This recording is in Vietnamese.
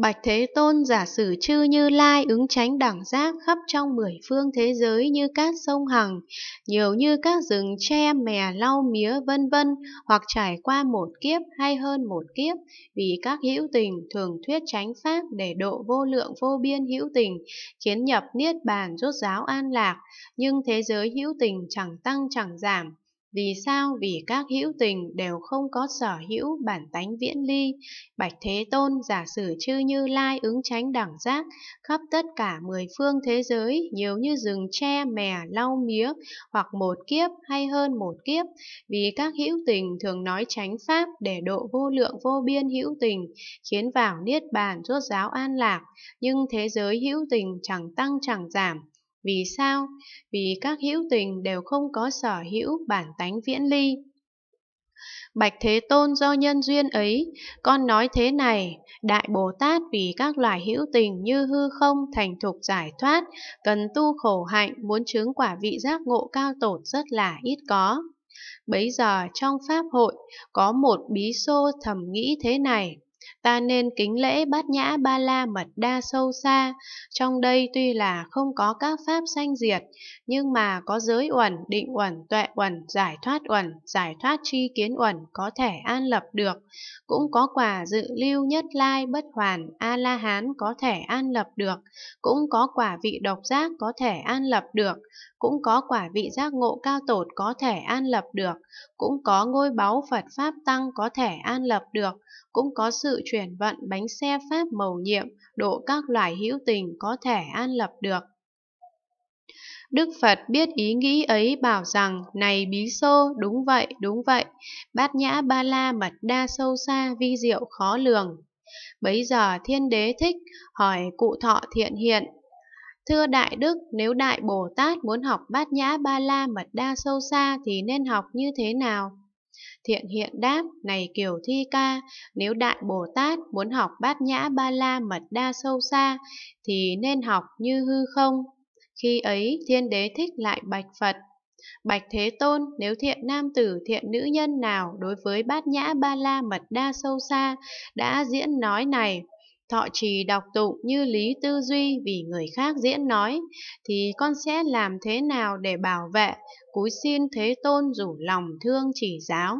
Bạch Thế Tôn giả sử chư Như Lai ứng tránh đẳng giác khắp trong mười phương thế giới như các sông hằng, nhiều như các rừng tre, mè, lau, mía, vân vân, hoặc trải qua một kiếp hay hơn một kiếp, vì các hữu tình thường thuyết tránh pháp để độ vô lượng vô biên hữu tình, khiến nhập niết bàn rốt giáo an lạc, nhưng thế giới hữu tình chẳng tăng chẳng giảm. Vì sao? Vì các hữu tình đều không có sở hữu bản tánh viễn ly. Bạch Thế Tôn giả sử chư như lai ứng tránh đẳng giác, khắp tất cả mười phương thế giới, nhiều như rừng tre, mè, lau mía, hoặc một kiếp hay hơn một kiếp. Vì các hữu tình thường nói tránh pháp để độ vô lượng vô biên hữu tình, khiến vào niết bàn rốt giáo an lạc, nhưng thế giới hữu tình chẳng tăng chẳng giảm vì sao? Vì các hữu tình đều không có sở hữu bản tánh viễn ly. Bạch Thế Tôn do nhân duyên ấy, con nói thế này, Đại Bồ Tát vì các loài hữu tình như hư không thành thục giải thoát, cần tu khổ hạnh muốn chứng quả vị giác ngộ cao tột rất là ít có. Bấy giờ trong Pháp hội, có một bí xô thầm nghĩ thế này ta nên kính lễ bát nhã ba la mật đa sâu xa. Trong đây tuy là không có các pháp sanh diệt, nhưng mà có giới uẩn, định uẩn, tuệ uẩn, giải thoát uẩn, giải thoát tri kiến uẩn có thể an lập được. Cũng có quả dự lưu nhất lai bất hoàn, A-la-hán có thể an lập được. Cũng có quả vị độc giác có thể an lập được. Cũng có quả vị giác ngộ cao tột có thể an lập được. Cũng có ngôi báu Phật Pháp Tăng có thể an lập được. Cũng có sự chuyển vận bánh xe Pháp mầu nhiệm, độ các loài hữu tình có thể an lập được. Đức Phật biết ý nghĩ ấy bảo rằng, này bí xô, đúng vậy, đúng vậy, bát nhã ba la mật đa sâu xa vi diệu khó lường. Bấy giờ thiên đế thích, hỏi cụ thọ thiện hiện, Thưa Đại Đức, nếu Đại Bồ Tát muốn học bát nhã ba la mật đa sâu xa thì nên học như thế nào? Thiện hiện đáp, này Kiều Thi Ca, nếu Đại Bồ Tát muốn học bát nhã ba la mật đa sâu xa, thì nên học như hư không. Khi ấy, thiên đế thích lại bạch Phật. Bạch Thế Tôn, nếu thiện nam tử, thiện nữ nhân nào đối với bát nhã ba la mật đa sâu xa đã diễn nói này, thọ trì đọc tụng như lý tư duy vì người khác diễn nói, thì con sẽ làm thế nào để bảo vệ, cúi xin Thế Tôn rủ lòng thương chỉ giáo.